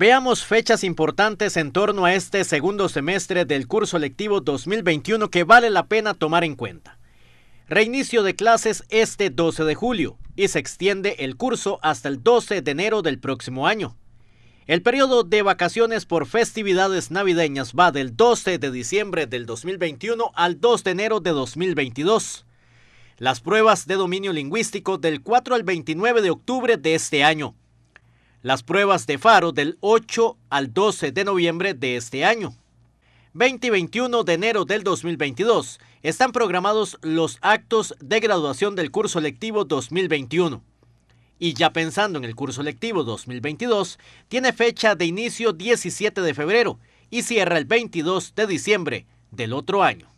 Veamos fechas importantes en torno a este segundo semestre del curso lectivo 2021 que vale la pena tomar en cuenta. Reinicio de clases este 12 de julio y se extiende el curso hasta el 12 de enero del próximo año. El periodo de vacaciones por festividades navideñas va del 12 de diciembre del 2021 al 2 de enero de 2022. Las pruebas de dominio lingüístico del 4 al 29 de octubre de este año las pruebas de Faro del 8 al 12 de noviembre de este año. 20 y 21 de enero del 2022 están programados los actos de graduación del curso lectivo 2021. Y ya pensando en el curso lectivo 2022, tiene fecha de inicio 17 de febrero y cierra el 22 de diciembre del otro año.